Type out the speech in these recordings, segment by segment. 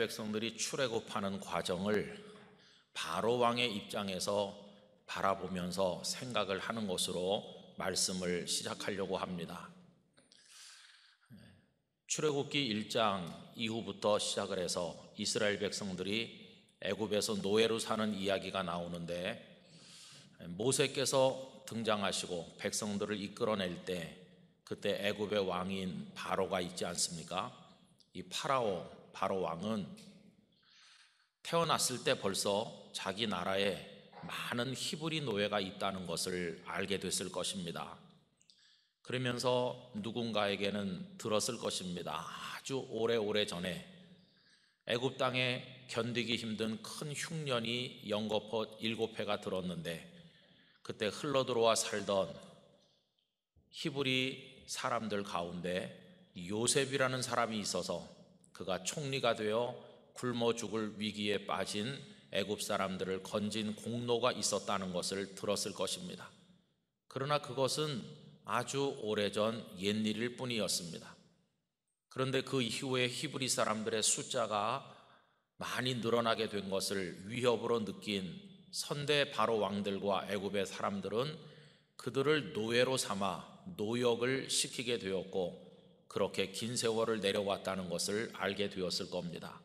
백성들이 출애굽하는 과정을 바로 왕의 입장에서 바라보면서 생각을 하는 것으로 말씀을 시작하려고 합니다. 출애굽기 1장 이후부터 시작을 해서 이스라엘 백성들이 애굽에서 노예로 사는 이야기가 나오는데 모세께서 등장하시고 백성들을 이끌어낼 때 그때 애굽의 왕인 바로가 있지 않습니까? 이 파라오 바로 왕은 태어났을 때 벌써 자기 나라에 많은 히브리 노예가 있다는 것을 알게 됐을 것입니다. 그러면서 누군가에게는 들었을 것입니다. 아주 오래오래 전에 애굽 땅에 견디기 힘든 큰 흉년이 영거포 일곱 해가 들었는데 그때 흘러 들어와 살던 히브리 사람들 가운데 요셉이라는 사람이 있어서 그가 총리가 되어 굶어 죽을 위기에 빠진 애굽 사람들을 건진 공로가 있었다는 것을 들었을 것입니다. 그러나 그것은 아주 오래전 옛일일 뿐이었습니다. 그런데 그 이후에 히브리 사람들의 숫자가 많이 늘어나게 된 것을 위협으로 느낀 선대 바로 왕들과 애굽의 사람들은 그들을 노예로 삼아 노역을 시키게 되었고 그렇게 긴 세월을 내려왔다는 것을 알게 되었을 겁니다.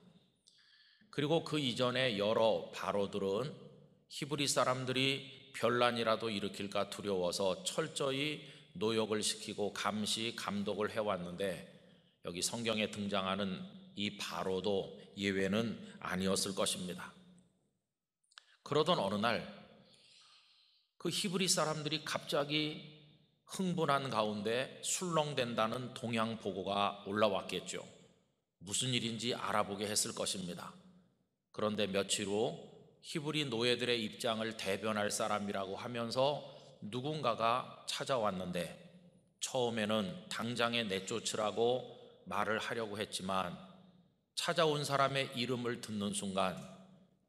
그리고 그 이전에 여러 바로들은 히브리 사람들이 별난이라도 일으킬까 두려워서 철저히 노역을 시키고 감시, 감독을 해왔는데 여기 성경에 등장하는 이 바로도 예외는 아니었을 것입니다. 그러던 어느 날 그 히브리 사람들이 갑자기 흥분한 가운데 술렁댄다는 동양 보고가 올라왔겠죠. 무슨 일인지 알아보게 했을 것입니다. 그런데 며칠 후 히브리 노예들의 입장을 대변할 사람이라고 하면서 누군가가 찾아왔는데 처음에는 당장에 내쫓으라고 말을 하려고 했지만 찾아온 사람의 이름을 듣는 순간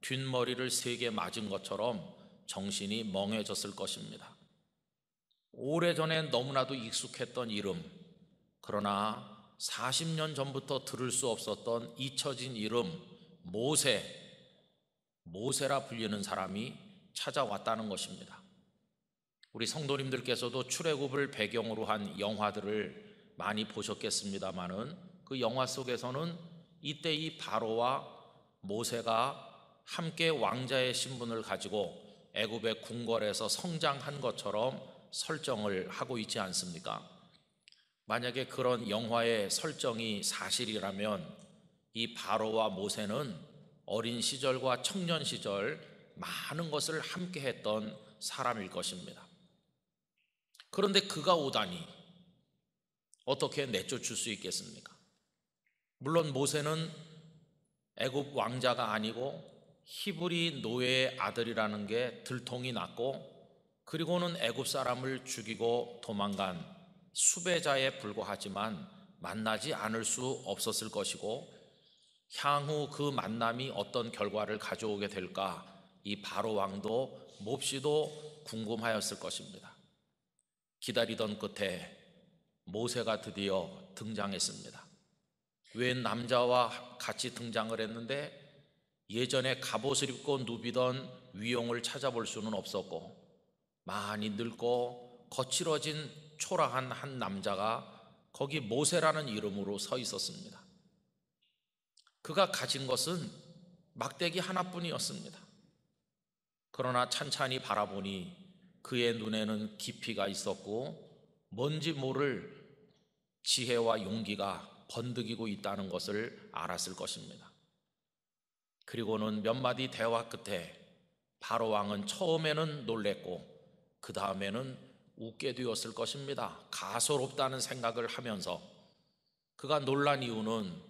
뒷머리를 세게 맞은 것처럼 정신이 멍해졌을 것입니다. 오래전에 너무나도 익숙했던 이름, 그러나 40년 전부터 들을 수 없었던 잊혀진 이름, 모세, 모세라 불리는 사람이 찾아왔다는 것입니다. 우리 성도님들께서도 출애굽을 배경으로 한 영화들을 많이 보셨겠습니다마는 그 영화 속에서는 이때 이 바로와 모세가 함께 왕자의 신분을 가지고 애굽의 궁궐에서 성장한 것처럼 설정을 하고 있지 않습니까? 만약에 그런 영화의 설정이 사실이라면 이 바로와 모세는 어린 시절과 청년 시절 많은 것을 함께 했던 사람일 것입니다. 그런데 그가 오다니 어떻게 내쫓을 수 있겠습니까? 물론 모세는 애굽 왕자가 아니고 히브리 노예의 아들이라는 게 들통이 났고 그리고는 애굽 사람을 죽이고 도망간 수배자에 불과하지만 만나지 않을 수 없었을 것이고 향후 그 만남이 어떤 결과를 가져오게 될까 이 바로 왕도 몹시도 궁금하였을 것입니다. 기다리던 끝에 모세가 드디어 등장했습니다. 웬 남자와 같이 등장을 했는데 예전에 갑옷을 입고 누비던 위용을 찾아볼 수는 없었고 많이 늙고 거칠어진 초라한 한 남자가 거기 모세라는 이름으로 서 있었습니다. 그가 가진 것은 막대기 하나뿐이었습니다. 그러나 찬찬히 바라보니 그의 눈에는 깊이가 있었고 뭔지 모를 지혜와 용기가 번득이고 있다는 것을 알았을 것입니다. 그리고는 몇 마디 대화 끝에 바로 왕은 처음에는 놀랬고 그 다음에는 웃게 되었을 것입니다. 가소롭다는 생각을 하면서 그가 놀란 이유는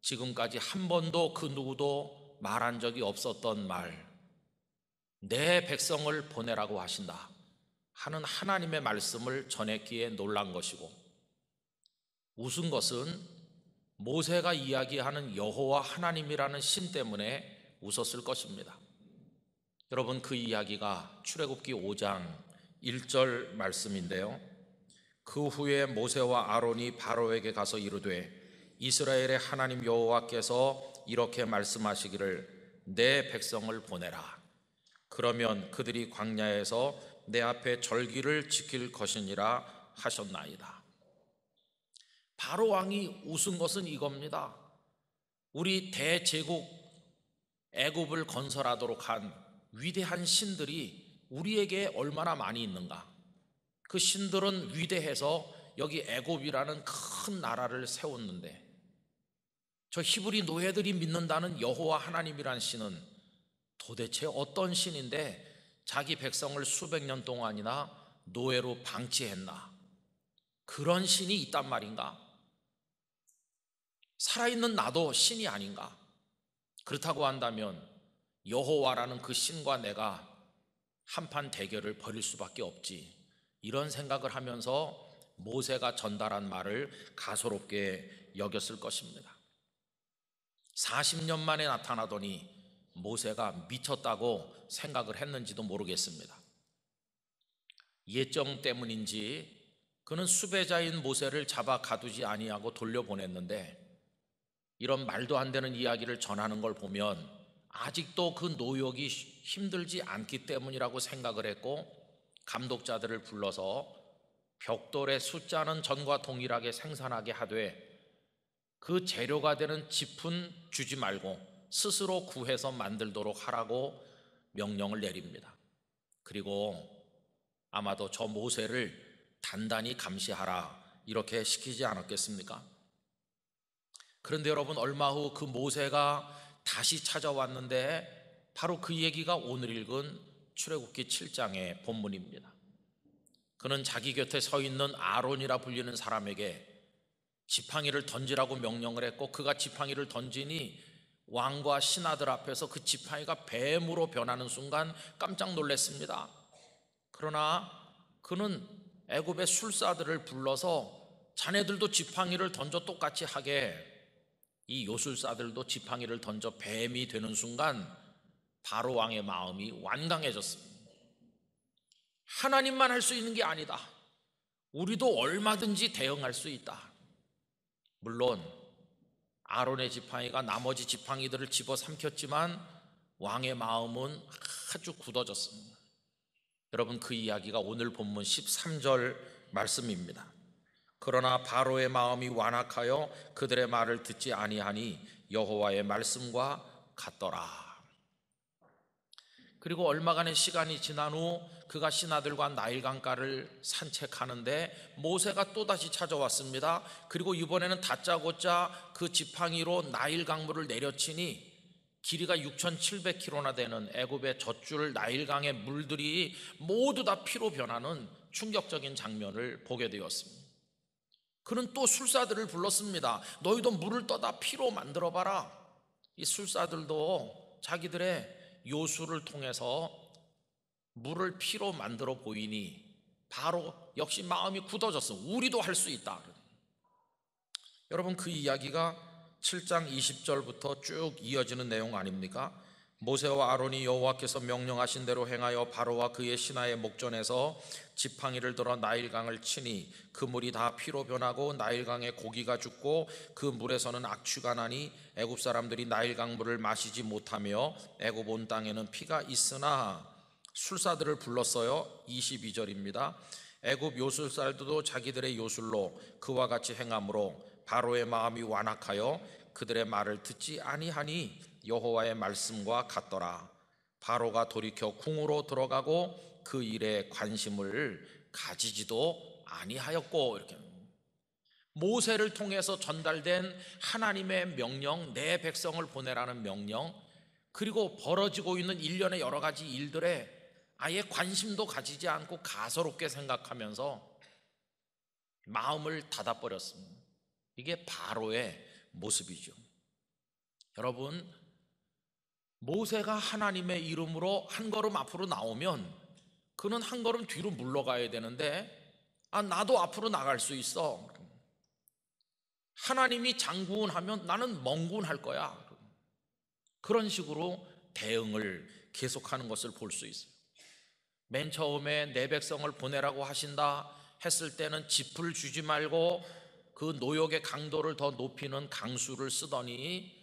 지금까지 한 번도 그 누구도 말한 적이 없었던 말, 내 백성을 보내라고 하신다 하는 하나님의 말씀을 전했기에 놀란 것이고, 웃은 것은 모세가 이야기하는 여호와 하나님이라는 신 때문에 웃었을 것입니다. 여러분 그 이야기가 출애굽기 5장 1절 말씀인데요. 그 후에 모세와 아론이 바로에게 가서 이르되 이스라엘의 하나님 여호와께서 이렇게 말씀하시기를 내 백성을 보내라. 그러면 그들이 광야에서 내 앞에 절기를 지킬 것이니라 하셨나이다. 바로 왕이 웃은 것은 이겁니다. 우리 대제국 애굽을 건설하도록 한 위대한 신들이 우리에게 얼마나 많이 있는가. 그 신들은 위대해서 여기 애굽이라는 큰 나라를 세웠는데 저 히브리 노예들이 믿는다는 여호와 하나님이란 신은 도대체 어떤 신인데 자기 백성을 수백 년 동안이나 노예로 방치했나? 그런 신이 있단 말인가? 살아있는 나도 신이 아닌가? 그렇다고 한다면 여호와라는 그 신과 내가 한판 대결을 벌일 수밖에 없지. 이런 생각을 하면서 모세가 전달한 말을 가소롭게 여겼을 것입니다. 40년 만에 나타나더니 모세가 미쳤다고 생각을 했는지도 모르겠습니다. 예정 때문인지 그는 수배자인 모세를 잡아 가두지 아니하고 돌려보냈는데 이런 말도 안 되는 이야기를 전하는 걸 보면 아직도 그 노역이 힘들지 않기 때문이라고 생각을 했고 감독자들을 불러서 벽돌의 숫자는 전과 동일하게 생산하게 하되 그 재료가 되는 짚은 주지 말고 스스로 구해서 만들도록 하라고 명령을 내립니다. 그리고 아마도 저 모세를 단단히 감시하라 이렇게 시키지 않았겠습니까? 그런데 여러분 얼마 후 그 모세가 다시 찾아왔는데 바로 그 얘기가 오늘 읽은 출애굽기 7장의 본문입니다. 그는 자기 곁에 서 있는 아론이라 불리는 사람에게 지팡이를 던지라고 명령을 했고 그가 지팡이를 던지니 왕과 신하들 앞에서 그 지팡이가 뱀으로 변하는 순간 깜짝 놀랐습니다. 그러나 그는 애굽의 술사들을 불러서 자네들도 지팡이를 던져 똑같이 하게 이 요술사들도 지팡이를 던져 뱀이 되는 순간 바로 왕의 마음이 완강해졌습니다. 하나님만 할 수 있는 게 아니다. 우리도 얼마든지 대응할 수 있다. 물론 아론의 지팡이가 나머지 지팡이들을 집어 삼켰지만 왕의 마음은 아주 굳어졌습니다. 여러분 그 이야기가 오늘 본문 13절 말씀입니다. 그러나 바로의 마음이 완악하여 그들의 말을 듣지 아니하니 여호와의 말씀과 같더라. 그리고 얼마간의 시간이 지난 후 그가 신하들과 나일강가를 산책하는데 모세가 또다시 찾아왔습니다. 그리고 이번에는 다짜고짜 그 지팡이로 나일강물을 내려치니 길이가 6,700km나 되는 애굽의 젖줄 나일강의 물들이 모두 다 피로 변하는 충격적인 장면을 보게 되었습니다. 그는 또 술사들을 불렀습니다. 너희도 물을 떠다 피로 만들어 봐라. 이 술사들도 자기들의 요술을 통해서 물을 피로 만들어 보이니 바로 역시 마음이 굳어졌어. 우리도 할 수 있다. 여러분 그 이야기가 7장 20절부터 쭉 이어지는 내용 아닙니까? 모세와 아론이 여호와께서 명령하신 대로 행하여 바로와 그의 신하의 목전에서 지팡이를 들어 나일강을 치니 그 물이 다 피로 변하고 나일강에 고기가 죽고 그 물에서는 악취가 나니 애굽 사람들이 나일강 물을 마시지 못하며 애굽 온 땅에는 피가 있으나 술사들을 불렀어요. 22절입니다. 애굽 요술살들도 자기들의 요술로 그와 같이 행함으로 바로의 마음이 완악하여 그들의 말을 듣지 아니하니 여호와의 말씀과 같더라. 바로가 돌이켜 궁으로 들어가고 그 일에 관심을 가지지도 아니하였고 이렇게 모세를 통해서 전달된 하나님의 명령, 내 백성을 보내라는 명령, 그리고 벌어지고 있는 일련의 여러 가지 일들에 아예 관심도 가지지 않고 가소롭게 생각하면서 마음을 닫아버렸습니다. 이게 바로의 모습이죠. 여러분, 모세가 하나님의 이름으로 한 걸음 앞으로 나오면 그는 한 걸음 뒤로 물러가야 되는데 아 나도 앞으로 나갈 수 있어. 하나님이 장군하면 나는 멍군할 거야. 그런 식으로 대응을 계속하는 것을 볼 수 있어요. 맨 처음에 내 백성을 보내라고 하신다 했을 때는 짚을 주지 말고 그 노역의 강도를 더 높이는 강수를 쓰더니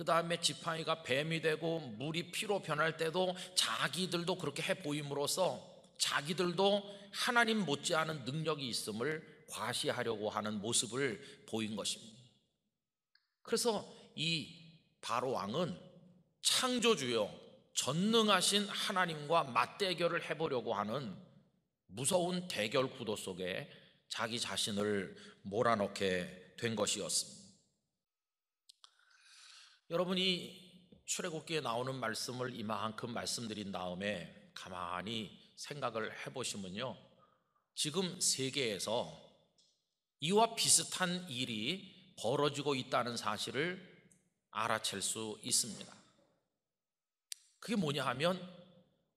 그 다음에 지팡이가 뱀이 되고 물이 피로 변할 때도 자기들도 그렇게 해 보임으로써 자기들도 하나님 못지않은 능력이 있음을 과시하려고 하는 모습을 보인 것입니다. 그래서 이 바로 왕은 창조주요 전능하신 하나님과 맞대결을 해보려고 하는 무서운 대결 구도 속에 자기 자신을 몰아넣게 된 것이었습니다. 여러분이 출애굽기에 나오는 말씀을 이만큼 말씀드린 다음에 가만히 생각을 해보시면요. 지금 세계에서 이와 비슷한 일이 벌어지고 있다는 사실을 알아챌 수 있습니다. 그게 뭐냐 하면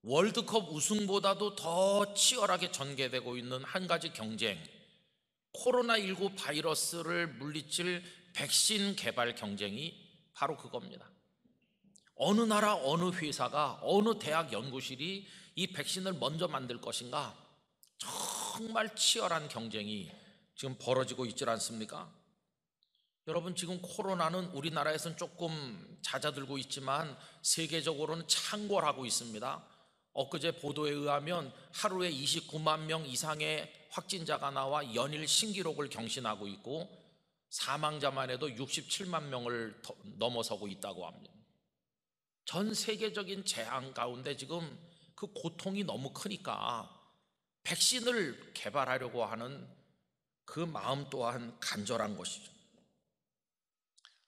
월드컵 우승보다도 더 치열하게 전개되고 있는 한 가지 경쟁, 코로나19 바이러스를 물리칠 백신 개발 경쟁이 바로 그겁니다. 어느 나라 어느 회사가 어느 대학 연구실이 이 백신을 먼저 만들 것인가 정말 치열한 경쟁이 지금 벌어지고 있지 않습니까? 여러분 지금 코로나는 우리나라에선 조금 잦아들고 있지만 세계적으로는 창궐하고 있습니다. 엊그제 보도에 의하면 하루에 29만 명 이상의 확진자가 나와 연일 신기록을 경신하고 있고 사망자만 해도 67만 명을 넘어서고 있다고 합니다. 전 세계적인 재앙 가운데 지금 그 고통이 너무 크니까 백신을 개발하려고 하는 그 마음 또한 간절한 것이죠.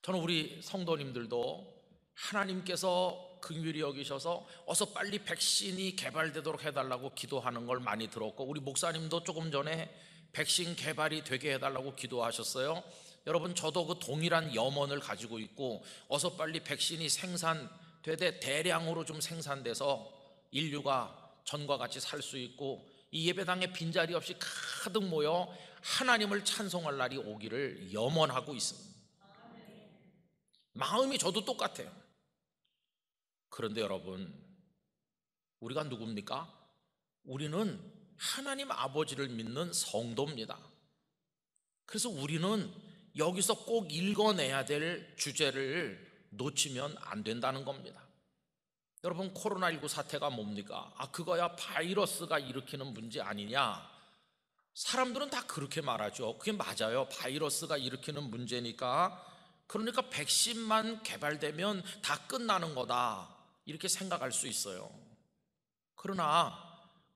저는 우리 성도님들도 하나님께서 긍휼히 여기셔서 어서 빨리 백신이 개발되도록 해달라고 기도하는 걸 많이 들었고 우리 목사님도 조금 전에 백신 개발이 되게 해달라고 기도하셨어요. 여러분 저도 그 동일한 염원을 가지고 있고 어서 빨리 백신이 생산되되 대량으로 좀 생산돼서 인류가 전과 같이 살 수 있고 이 예배당에 빈자리 없이 가득 모여 하나님을 찬송할 날이 오기를 염원하고 있습니다. 마음이 저도 똑같아요. 그런데 여러분, 우리가 누굽니까? 우리는 하나님 아버지를 믿는 성도입니다. 그래서 우리는 여기서 꼭 읽어내야 될 주제를 놓치면 안 된다는 겁니다. 여러분 코로나19 사태가 뭡니까? 아 그거야 바이러스가 일으키는 문제 아니냐? 사람들은 다 그렇게 말하죠. 그게 맞아요. 바이러스가 일으키는 문제니까 그러니까 백신만 개발되면 다 끝나는 거다. 이렇게 생각할 수 있어요. 그러나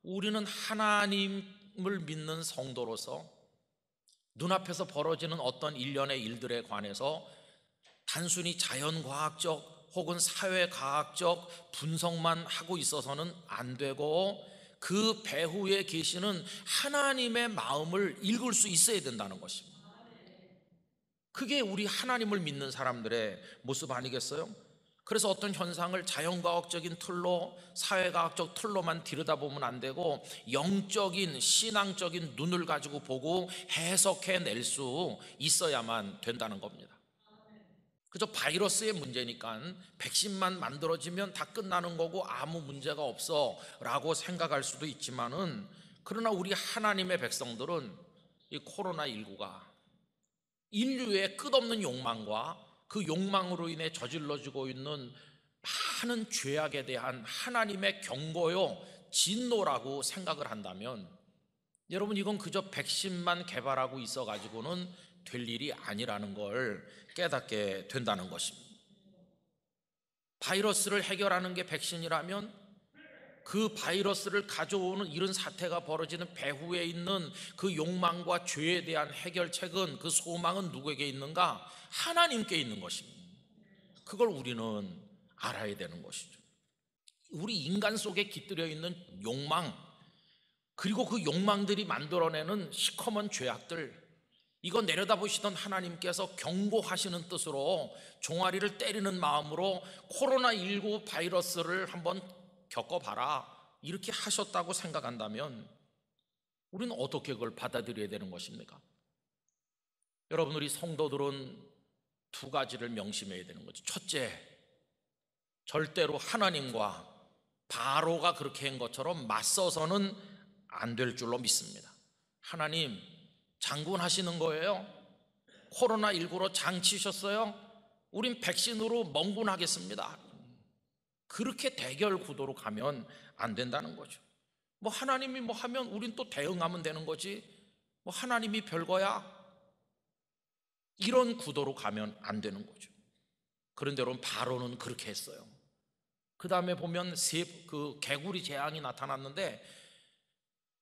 우리는 하나님을 믿는 성도로서 눈앞에서 벌어지는 어떤 일련의 일들에 관해서 단순히 자연과학적 혹은 사회과학적 분석만 하고 있어서는 안 되고 그 배후에 계시는 하나님의 마음을 읽을 수 있어야 된다는 것입니다. 그게 우리 하나님을 믿는 사람들의 모습 아니겠어요? 그래서 어떤 현상을 자연과학적인 틀로, 사회과학적 틀로만 들여다보면 안 되고 영적인, 신앙적인 눈을 가지고 보고 해석해 낼 수 있어야만 된다는 겁니다. 그저 바이러스의 문제니까 백신만 만들어지면 다 끝나는 거고 아무 문제가 없어라고 생각할 수도 있지만은 그러나 우리 하나님의 백성들은 이 코로나 19가 인류의 끝없는 욕망과 그 욕망으로 인해 저질러지고 있는 많은 죄악에 대한 하나님의 경고요, 진노라고 생각을 한다면 여러분 이건 그저 백신만 개발하고 있어 가지고는 될 일이 아니라는 걸 깨닫게 된다는 것입니다. 바이러스를 해결하는 게 백신이라면 그 바이러스를 가져오는 이런 사태가 벌어지는 배후에 있는 그 욕망과 죄에 대한 해결책은 그 소망은 누구에게 있는가? 하나님께 있는 것입니다. 그걸 우리는 알아야 되는 것이죠. 우리 인간 속에 깃들여 있는 욕망, 그리고 그 욕망들이 만들어내는 시커먼 죄악들, 이거 내려다보시던 하나님께서 경고하시는 뜻으로 종아리를 때리는 마음으로 코로나19 바이러스를 한번 겪어봐라. 이렇게 하셨다고 생각한다면 우리는 어떻게 그걸 받아들여야 되는 것입니까? 여러분, 우리 성도들은 두 가지를 명심해야 되는 거죠. 첫째, 절대로 하나님과 바로가 그렇게 한 것처럼 맞서서는 안 될 줄로 믿습니다. 하나님, 장군하시는 거예요. 코로나19로 장치셨어요. 우린 백신으로 멍군하겠습니다. 그렇게 대결 구도로 가면 안 된다는 거죠. 뭐 하나님이 뭐 하면 우린 또 대응하면 되는 거지. 뭐 하나님이 별거야. 이런 구도로 가면 안 되는 거죠. 그런데 여러분 바로는 그렇게 했어요. 그 다음에 보면 세, 그 개구리 재앙이 나타났는데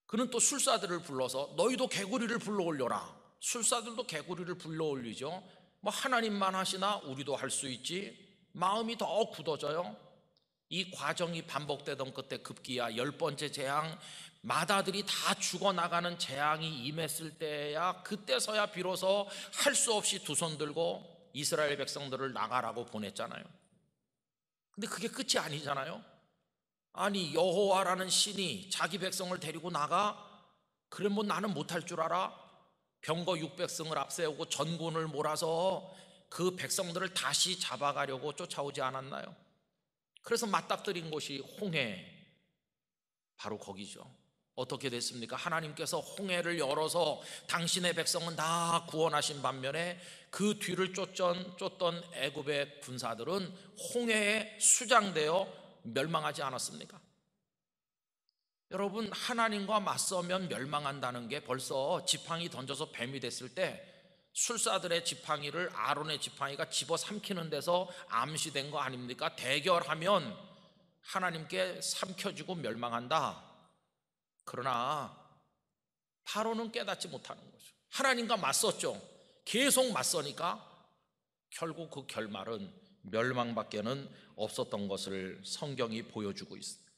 그는 또 술사들을 불러서 너희도 개구리를 불러올려라. 술사들도 개구리를 불러올리죠. 뭐 하나님만 하시나 우리도 할 수 있지. 마음이 더 굳어져요. 이 과정이 반복되던 그때 급기야 열 번째 재앙 마다들이 다 죽어나가는 재앙이 임했을 때야 그때서야 비로소 할 수 없이 두 손 들고 이스라엘 백성들을 나가라고 보냈잖아요. 근데 그게 끝이 아니잖아요. 아니 여호와라는 신이 자기 백성을 데리고 나가 그래 뭐 나는 못할 줄 알아? 병거 600승을 앞세우고 전군을 몰아서 그 백성들을 다시 잡아가려고 쫓아오지 않았나요? 그래서 맞닥뜨린 곳이 홍해. 바로 거기죠. 어떻게 됐습니까? 하나님께서 홍해를 열어서 당신의 백성은 다 구원하신 반면에 그 뒤를 쫓던, 쫓던 애굽의 군사들은 홍해에 수장되어 멸망하지 않았습니까? 여러분 하나님과 맞서면 멸망한다는 게 벌써 지팡이 던져서 뱀이 됐을 때 술사들의 지팡이를 아론의 지팡이가 집어삼키는 데서 암시된 거 아닙니까? 대결하면 하나님께 삼켜지고 멸망한다. 그러나 바로는 깨닫지 못하는 거죠. 하나님과 맞섰죠. 계속 맞서니까 결국 그 결말은 멸망밖에는 없었던 것을 성경이 보여주고 있습니다.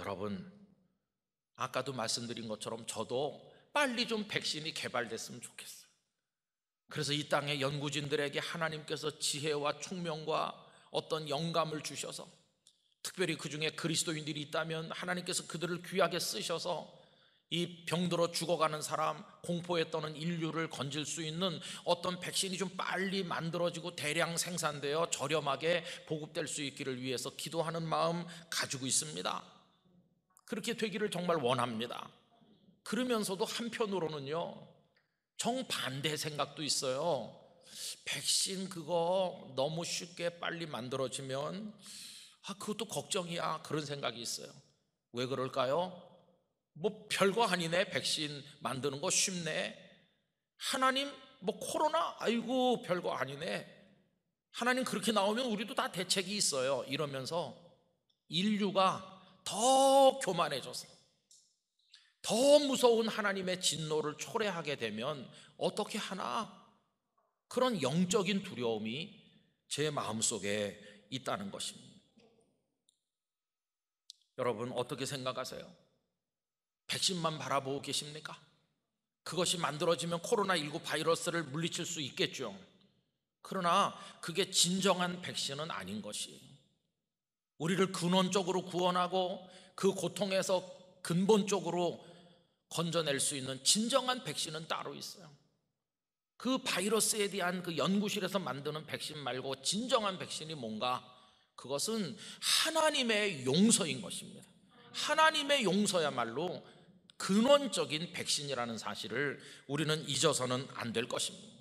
여러분, 아까도 말씀드린 것처럼 저도 빨리 좀 백신이 개발됐으면 좋겠어요. 그래서 이 땅의 연구진들에게 하나님께서 지혜와 총명과 어떤 영감을 주셔서 특별히 그 중에 그리스도인들이 있다면 하나님께서 그들을 귀하게 쓰셔서 이 병들어 죽어가는 사람, 공포에 떠는 인류를 건질 수 있는 어떤 백신이 좀 빨리 만들어지고 대량 생산되어 저렴하게 보급될 수 있기를 위해서 기도하는 마음 가지고 있습니다. 그렇게 되기를 정말 원합니다. 그러면서도 한편으로는요, 정반대 생각도 있어요. 백신 그거 너무 쉽게 빨리 만들어지면, 아, 그것도 걱정이야. 그런 생각이 있어요. 왜 그럴까요? 뭐 별거 아니네. 백신 만드는 거 쉽네. 하나님, 뭐 코로나? 아이고, 별거 아니네. 하나님 그렇게 나오면 우리도 다 대책이 있어요. 이러면서 인류가 더 교만해졌어요. 더 무서운 하나님의 진노를 초래하게 되면 어떻게 하나? 그런 영적인 두려움이 제 마음속에 있다는 것입니다. 여러분 어떻게 생각하세요? 백신만 바라보고 계십니까? 그것이 만들어지면 코로나19 바이러스를 물리칠 수 있겠죠. 그러나 그게 진정한 백신은 아닌 것이에요. 우리를 근원적으로 구원하고 그 고통에서 근본적으로 건져낼 수 있는 진정한 백신은 따로 있어요. 그 바이러스에 대한 그 연구실에서 만드는 백신 말고 진정한 백신이 뭔가 그것은 하나님의 용서인 것입니다. 하나님의 용서야말로 근원적인 백신이라는 사실을 우리는 잊어서는 안 될 것입니다.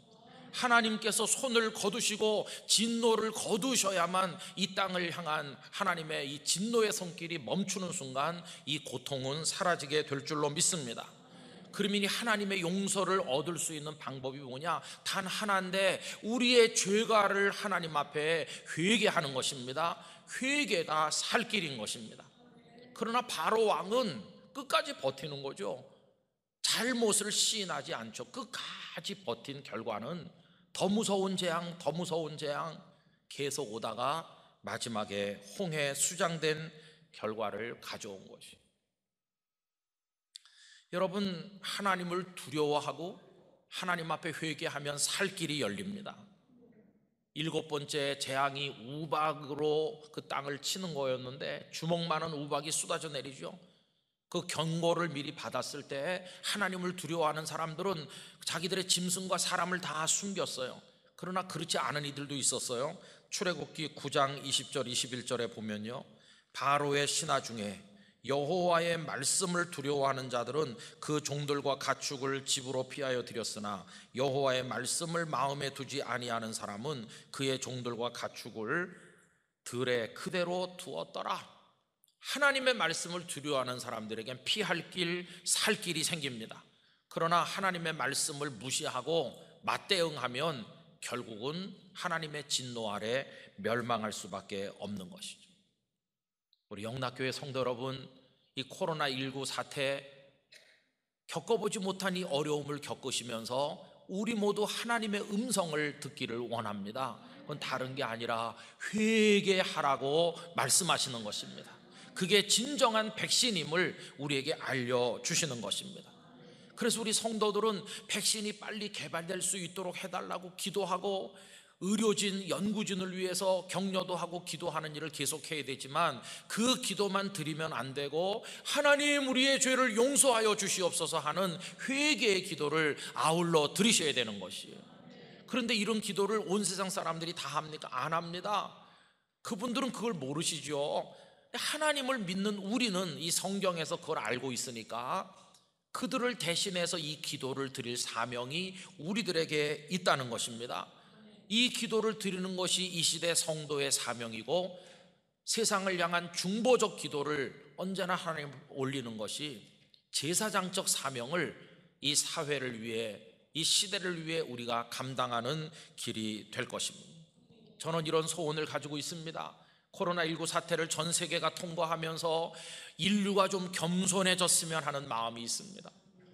하나님께서 손을 거두시고 진노를 거두셔야만 이 땅을 향한 하나님의 이 진노의 손길이 멈추는 순간 이 고통은 사라지게 될 줄로 믿습니다. 그러면 이 하나님의 용서를 얻을 수 있는 방법이 뭐냐? 단 하나인데 우리의 죄가를 하나님 앞에 회개하는 것입니다. 회개가 살 길인 것입니다. 그러나 바로 왕은 끝까지 버티는 거죠. 잘못을 시인하지 않죠. 끝까지 버틴 결과는 더 무서운 재앙, 더 무서운 재앙 계속 오다가 마지막에 홍해 수장된 결과를 가져온 것이. 여러분, 하나님을 두려워하고 하나님 앞에 회개하면 살 길이 열립니다. 일곱 번째 재앙이 우박으로 그 땅을 치는 거였는데 주먹만은 우박이 쏟아져 내리죠. 그 경고를 미리 받았을 때 하나님을 두려워하는 사람들은 자기들의 짐승과 사람을 다 숨겼어요. 그러나 그렇지 않은 이들도 있었어요. 출애굽기 9장 20절 21절에 보면요. 바로의 신하 중에 여호와의 말씀을 두려워하는 자들은 그 종들과 가축을 집으로 피하여 드렸으나 여호와의 말씀을 마음에 두지 아니하는 사람은 그의 종들과 가축을 들에 그대로 두었더라. 하나님의 말씀을 두려워하는 사람들에겐 피할 길, 살 길이 생깁니다. 그러나 하나님의 말씀을 무시하고 맞대응하면 결국은 하나님의 진노 아래 멸망할 수밖에 없는 것이죠. 우리 영락교회 성도 여러분, 이 코로나19 사태 겪어보지 못한 이 어려움을 겪으시면서 우리 모두 하나님의 음성을 듣기를 원합니다. 그건 다른 게 아니라 회개하라고 말씀하시는 것입니다. 그게 진정한 백신임을 우리에게 알려주시는 것입니다. 그래서 우리 성도들은 백신이 빨리 개발될 수 있도록 해달라고 기도하고 의료진, 연구진을 위해서 격려도 하고 기도하는 일을 계속해야 되지만 그 기도만 드리면 안 되고 하나님 우리의 죄를 용서하여 주시옵소서 하는 회개의 기도를 아울러 드리셔야 되는 것이에요. 그런데 이런 기도를 온 세상 사람들이 다 합니까? 안 합니다. 그분들은 그걸 모르시죠. 하나님을 믿는 우리는 이 성경에서 그걸 알고 있으니까 그들을 대신해서 이 기도를 드릴 사명이 우리들에게 있다는 것입니다. 이 기도를 드리는 것이 이 시대 성도의 사명이고 세상을 향한 중보적 기도를 언제나 하나님 올리는 것이 제사장적 사명을 이 사회를 위해 이 시대를 위해 우리가 감당하는 길이 될 것입니다. 저는 이런 소원을 가지고 있습니다. 코로나19 사태를 전 세계가 통과하면서 인류가 좀 겸손해졌으면 하는 마음이 있습니다.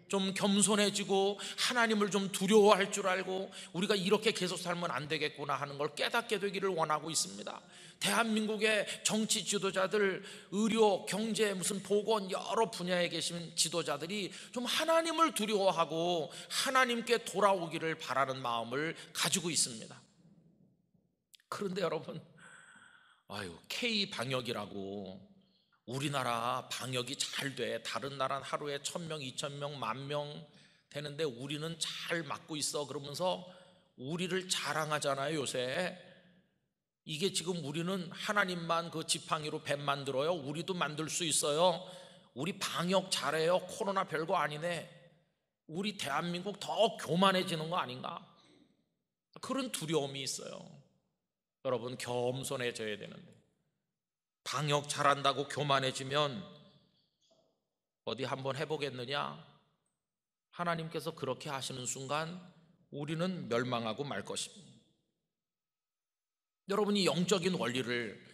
좀 겸손해지고 하나님을 좀 두려워할 줄 알고 우리가 이렇게 계속 살면 안 되겠구나 하는 걸 깨닫게 되기를 원하고 있습니다. 대한민국의 정치 지도자들, 의료, 경제, 무슨 보건 여러 분야에 계신 지도자들이 좀 하나님을 두려워하고 하나님께 돌아오기를 바라는 마음을 가지고 있습니다. 그런데 여러분, 아유, K 방역이라고 우리나라 방역이 잘 돼. 다른 나라는 하루에 천명 이천 명만 명 되는데 우리는 잘맞고 있어. 그러면서 우리를 자랑하잖아요, 요새. 이게 지금 우리는 하나님만 그 지팡이로 뱀 만들어요. 우리도 만들 수 있어요. 우리 방역 잘해요. 코로나 별거 아니네. 우리 대한민국 더 교만해지는 거 아닌가? 그런 두려움이 있어요. 여러분 겸손해져야 되는데 방역 잘한다고 교만해지면 어디 한번 해보겠느냐? 하나님께서 그렇게 하시는 순간 우리는 멸망하고 말 것입니다. 여러분이 영적인 원리를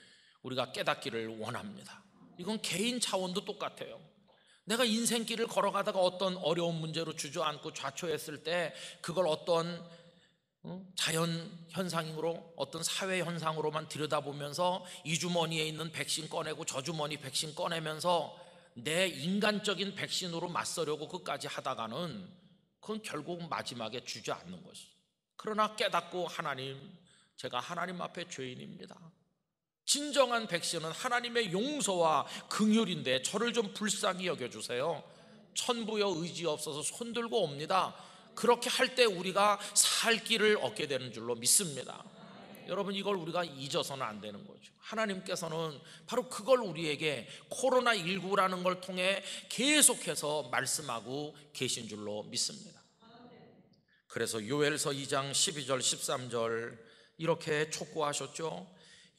우리가 깨닫기를 원합니다. 이건 개인 차원도 똑같아요. 내가 인생길을 걸어가다가 어떤 어려운 문제로 주저앉고 좌초했을 때 그걸 어떤 자연 현상으로 어떤 사회 현상으로만 들여다보면서 이 주머니에 있는 백신 꺼내고 저 주머니 백신 꺼내면서 내 인간적인 백신으로 맞서려고 끝까지 하다가는 그건 결국 마지막에 주저앉는 것이. 그러나 깨닫고 하나님, 제가 하나님 앞에 죄인입니다. 진정한 백신은 하나님의 용서와 긍휼인데 저를 좀 불쌍히 여겨주세요. 천부여 의지 없어서 손들고 옵니다. 그렇게 할 때 우리가 살 길을 얻게 되는 줄로 믿습니다. 여러분 이걸 우리가 잊어서는 안 되는 거죠. 하나님께서는 바로 그걸 우리에게 코로나 19라는 걸 통해 계속해서 말씀하고 계신 줄로 믿습니다. 그래서 요엘서 2장 12절 13절 이렇게 촉구하셨죠.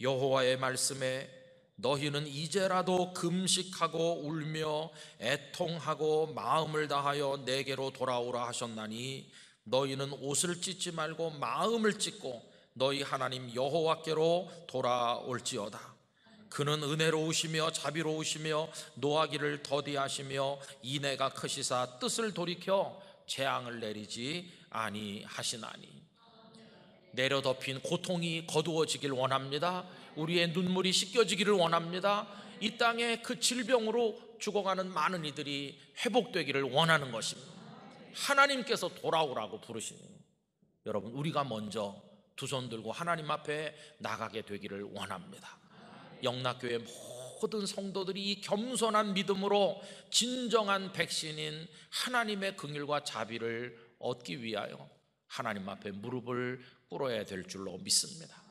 여호와의 말씀에 너희는 이제라도 금식하고 울며 애통하고 마음을 다하여 내게로 돌아오라 하셨나니 너희는 옷을 찢지 말고 마음을 찢고 너희 하나님 여호와께로 돌아올지어다. 그는 은혜로우시며 자비로우시며 노하기를 더디하시며 이내가 크시사 뜻을 돌이켜 재앙을 내리지 아니하시나니. 내려덮인 고통이 거두어지길 원합니다. 우리의 눈물이 씻겨지기를 원합니다. 이 땅에 그 질병으로 죽어가는 많은 이들이 회복되기를 원하는 것입니다. 하나님께서 돌아오라고 부르시는 여러분 우리가 먼저 두 손 들고 하나님 앞에 나가게 되기를 원합니다. 영락교회 모든 성도들이 이 겸손한 믿음으로 진정한 백신인 하나님의 긍휼과 자비를 얻기 위하여 하나님 앞에 무릎을 뿌려야 될 줄로 믿습니다.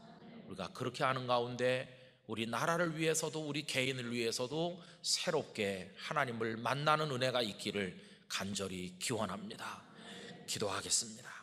우리가 그렇게 하는 가운데 우리 나라를 위해서도 우리 개인을 위해서도 새롭게 하나님을 만나는 은혜가 있기를 간절히 기원합니다. 기도하겠습니다.